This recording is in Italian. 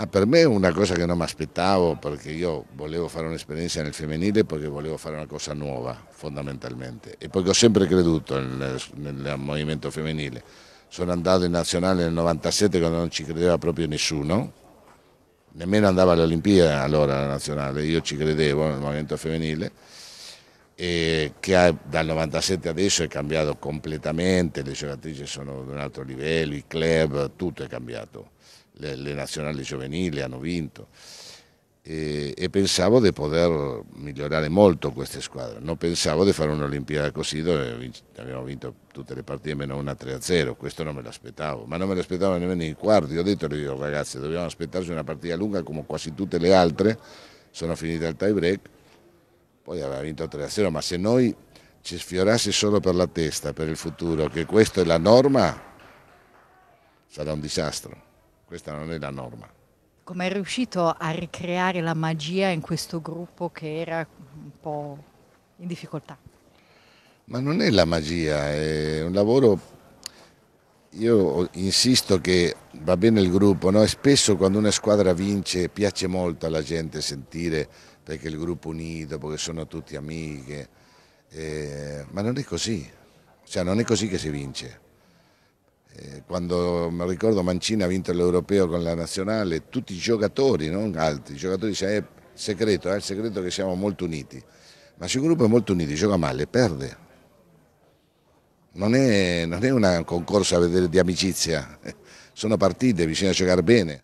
Ah, per me è una cosa che non mi aspettavo perché io volevo fare un'esperienza nel femminile perché volevo fare una cosa nuova fondamentalmente e perché ho sempre creduto nel, nel movimento femminile. Sono andato in nazionale nel 97 quando non ci credeva proprio nessuno, nemmeno andava alle Olimpiadi allora la nazionale, io ci credevo nel movimento femminile che dal 97 adesso è cambiato completamente, le giocatrici sono di un altro livello, i club, tutto è cambiato le, le nazionali giovanili hanno vinto e, e, pensavo di poter migliorare molto queste squadre, non pensavo di fare un'Olimpiada così dove abbiamo vinto tutte le partite meno una 3-0, questo non me l'aspettavo, ma non me l'aspettavo nemmeno in quarti, ho detto loro ragazzi dobbiamo aspettarci una partita lunga come quasi tutte le altre, sono finite al tie break, poi aveva vinto 3-0, ma se noi ci sfiorasse solo per la testa, per il futuro, che questa è la norma, sarà un disastro. Questa non è la norma. Come è riuscito a ricreare la magia in questo gruppo che era un po' in difficoltà? Ma non è la magia, è un lavoro... Io insisto che va bene il gruppo, no? e spesso quando una squadra vince piace molto alla gente sentire perché il gruppo unito, perché sono tutti amiche, eh, ma non è così, cioè non è così che si vince. Eh, quando mi ricordo Mancini ha vinto l'Europeo con la Nazionale, tutti i giocatori, non altri, i giocatori dicono cioè, è segreto, è il segreto che siamo molto uniti, ma se un gruppo è molto unito, gioca male, perde. Non è, non è un concorso a vedere di amicizia, sono partite, bisogna giocare bene.